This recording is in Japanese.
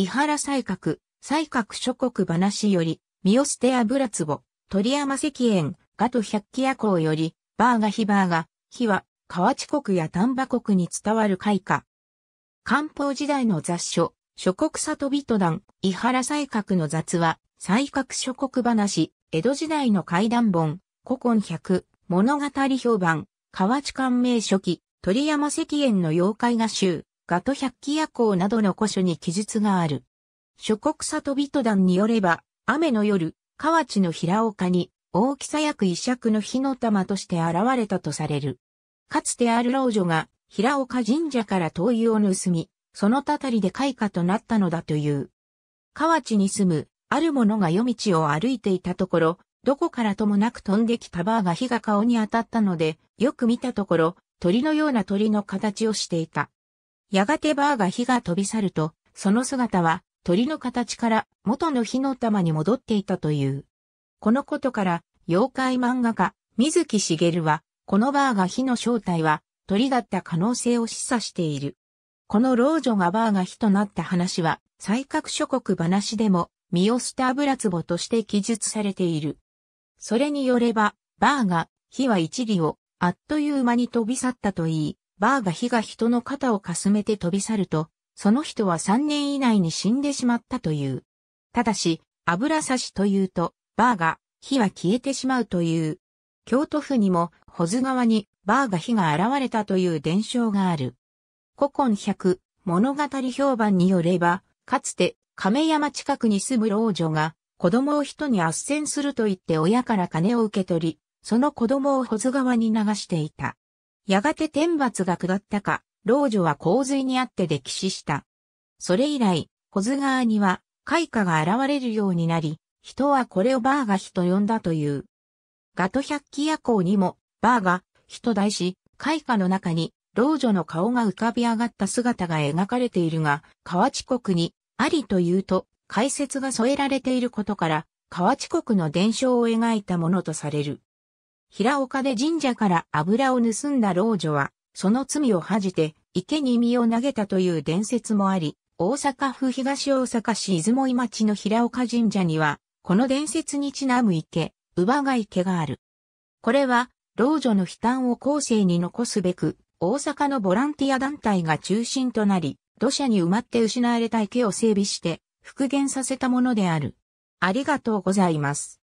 伊原西閣、西閣諸国話より、三好て油壺、鳥山石燕、ガト百鬼夜行より、バーガヒバーガ、火は、河内国や丹波国に伝わる開花。漢方時代の雑書、諸国里人団、伊原西閣の雑話、西閣諸国話、江戸時代の怪談本、古今百、物語評判、河内官名書記、鳥山石燕の妖怪画集、ガト百鬼夜行などの古書に記述がある。諸国里人団によれば、雨の夜、河内の平岡に、大きさ約一尺の火の玉として現れたとされる。かつてある老女が、平岡神社から灯油を盗み、そのたたりで開花となったのだという。河内に住む、ある者が夜道を歩いていたところ、どこからともなく飛んできたバーが火が顔に当たったので、よく見たところ、鳥のような鳥の形をしていた。やがてバーが火が飛び去ると、その姿は鳥の形から元の火の玉に戻っていたという。このことから、妖怪漫画家、水木しげるは、このバーが火の正体は鳥だった可能性を示唆している。この老女がバーが火となった話は、西各諸国話でも、ミオスタ油壺として記述されている。それによれば、バーが、火は一里を、あっという間に飛び去ったといい、バーが火が人の肩をかすめて飛び去ると、その人は3年以内に死んでしまったという。ただし、油差しというと、バーが火は消えてしまうという。京都府にも、保津川にバーが火が現れたという伝承がある。古今百物語評判によれば、かつて亀山近くに住む老女が子供を人に圧旋すると言って親から金を受け取り、その子供を保津川に流していた。やがて天罰が下ったか、老女は洪水にあって溺死した。それ以来、保津川には、開花が現れるようになり、人はこれをバーガヒと呼んだという。ガト百鬼夜行にも、バーガ、人題し、開花の中に、老女の顔が浮かび上がった姿が描かれているが、河内国に、ありというと、解説が添えられていることから、河内国の伝承を描いたものとされる。平岡で神社から油を盗んだ老女は、その罪を恥じて、池に身を投げたという伝説もあり、大阪府東大阪市出雲井町の平岡神社には、この伝説にちなむ池、乳母が池がある。これは、老女の悲嘆を後世に残すべく、大阪のボランティア団体が中心となり、土砂に埋まって失われた池を整備して、復元させたものである。ありがとうございます。